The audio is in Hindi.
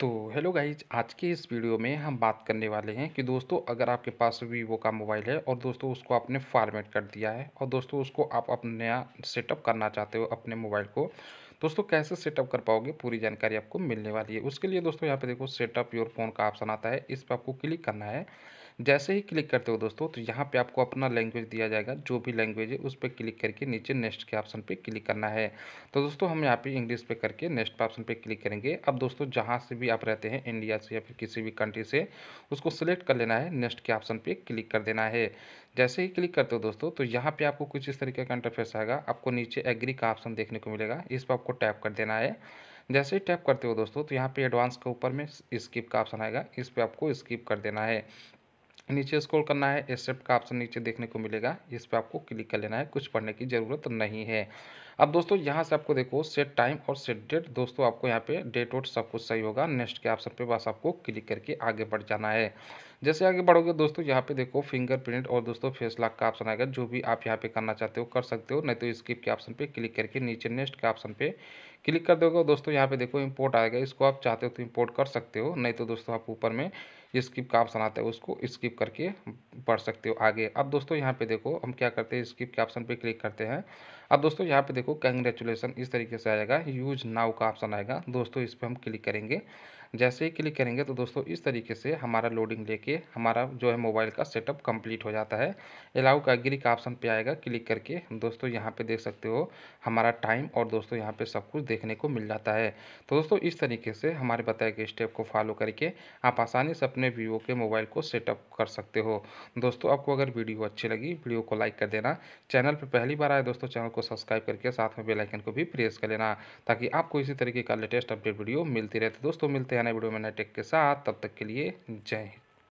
तो हेलो गाइज आज के इस वीडियो में हम बात करने वाले हैं कि दोस्तों अगर आपके पास वीवो का मोबाइल है और दोस्तों उसको आपने फॉर्मेट कर दिया है और दोस्तों उसको आप अपना नया सेटअप करना चाहते हो अपने मोबाइल को दोस्तों कैसे सेटअप कर पाओगे पूरी जानकारी आपको मिलने वाली है उसके लिए दोस्तों यहाँ पे देखो सेटअप योर फोन का ऑप्शन आता है इस पर आपको क्लिक करना है जैसे ही क्लिक करते हो दोस्तों तो यहाँ पे आपको अपना लैंग्वेज दिया जाएगा जो भी लैंग्वेज है उस पर क्लिक करके नीचे नेक्स्ट के ऑप्शन पे क्लिक करना है तो दोस्तों हम यहाँ पे इंग्लिश पे करके नेक्स्ट ऑप्शन पे क्लिक करेंगे अब दोस्तों जहाँ से भी आप रहते हैं इंडिया से या फिर किसी भी कंट्री से उसको सिलेक्ट कर लेना है नेक्स्ट के ऑप्शन पर क्लिक कर देना है जैसे ही क्लिक करते हो दोस्तों तो यहाँ पर आपको कुछ इस तरीके का इंटरफेस आएगा आपको नीचे एग्री का ऑप्शन देखने को मिलेगा इस पर आपको टैप कर देना है जैसे ही टैप करते हो दोस्तों तो यहाँ पे एडवांस के ऊपर में स्किप का ऑप्शन आएगा इस पर आपको स्किप कर देना है नीचे स्क्रॉल करना है एक्सेप्ट का ऑप्शन नीचे देखने को मिलेगा इस पर आपको क्लिक कर लेना है कुछ पढ़ने की ज़रूरत नहीं है अब दोस्तों यहाँ से आपको देखो सेट टाइम और सेट डेट दोस्तों आपको यहाँ पे डेट वोट सब कुछ सही होगा नेक्स्ट के ऑप्शन पे बस आपको क्लिक करके आगे बढ़ जाना है जैसे आगे बढ़ोगे दोस्तों यहाँ पे देखो फिंगरप्रिंट और दोस्तों फेस लॉक का ऑप्शन आएगा जो भी आप यहाँ पे करना चाहते हो कर सकते हो नहीं तो स्किप के ऑप्शन पे क्लिक करके नीचे नेक्स्ट के ऑप्शन पे क्लिक कर दोगे दोस्तों यहाँ पे देखो इंपोर्ट आएगा इसको आप चाहते हो तो इंपोर्ट कर सकते हो नहीं तो दोस्तों आप ऊपर में स्किप का ऑप्शन आता है उसको स्किप करके पढ़ सकते हो आगे अब दोस्तों यहाँ पे देखो हम क्या करते हैं स्किप के ऑप्शन पे क्लिक करते हैं अब दोस्तों यहाँ पे देखो कंग्रेचुलेसन इस तरीके से आएगा यूज नाउ का ऑप्शन आएगा दोस्तों इस पर हम क्लिक करेंगे जैसे ही क्लिक करेंगे तो दोस्तों इस तरीके से हमारा लोडिंग लेके हमारा जो है मोबाइल का सेटअप कंप्लीट हो जाता है अलाउ का एग्री का ऑप्शन पे आएगा क्लिक करके दोस्तों यहाँ पे देख सकते हो हमारा टाइम और दोस्तों यहाँ पे सब कुछ देखने को मिल जाता है तो दोस्तों इस तरीके से हमारे बताए गए स्टेप को फॉलो करके आप आसानी से अपने वीवो के मोबाइल को सेटअप कर सकते हो दोस्तों आपको अगर वीडियो अच्छी लगी वीडियो को लाइक कर देना चैनल पर पहली बार आए दोस्तों चैनल को को सब्सक्राइब करके साथ में बेल आइकन को भी प्रेस कर लेना ताकि आपको इसी तरीके का लेटेस्ट अपडेट वीडियो मिलती रहे तो दोस्तों मिलते हैं नए वीडियो में नए टेक के साथ तब तक के लिए जय हिंद